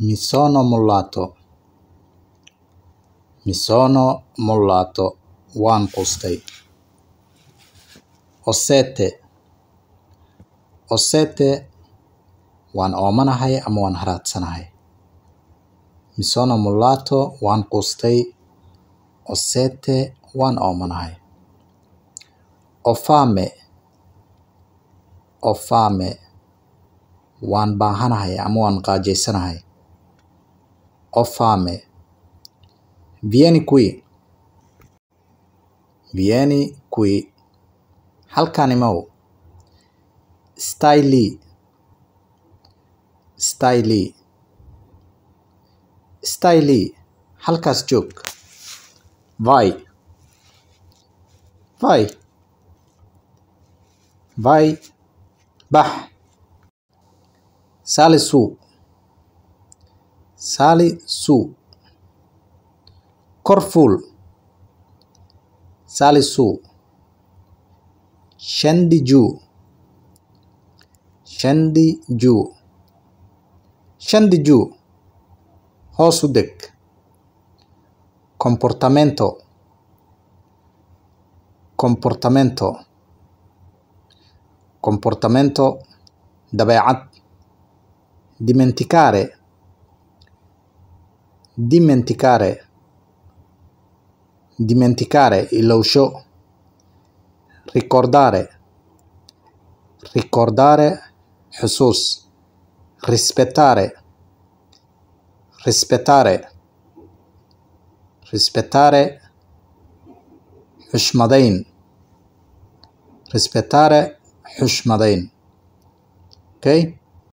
Mi sono mollato. Mi sono mollato. Waan qustay. Osete. Osete. Waan oomanahay ama waan haraadsanahay. Mi sono mollato. Waan qustay. Osete. Waan oomanahay. ofame ofame Waan baahanahay ama waan qaajaysanahay. Ofame. Vieni qui. Vieni qui. Halkani mow. Stai lì. Stai lì. Stai lì. Halkas joog. Vai. Vai. Vai. Bah. Sale su. Sally Sue. Kor fuul Sally Sue. Shandi Juu Shandi Juu. Shandi Juu. Hoos u deg. Comportamento comportamento comportamento dabeecad dimenticare dimenticare, dimenticare il low show, ricordare, ricordare Jesus, rispettare, rispettare, rispettare Hishmadain, rispettare Hishmadain. Ok?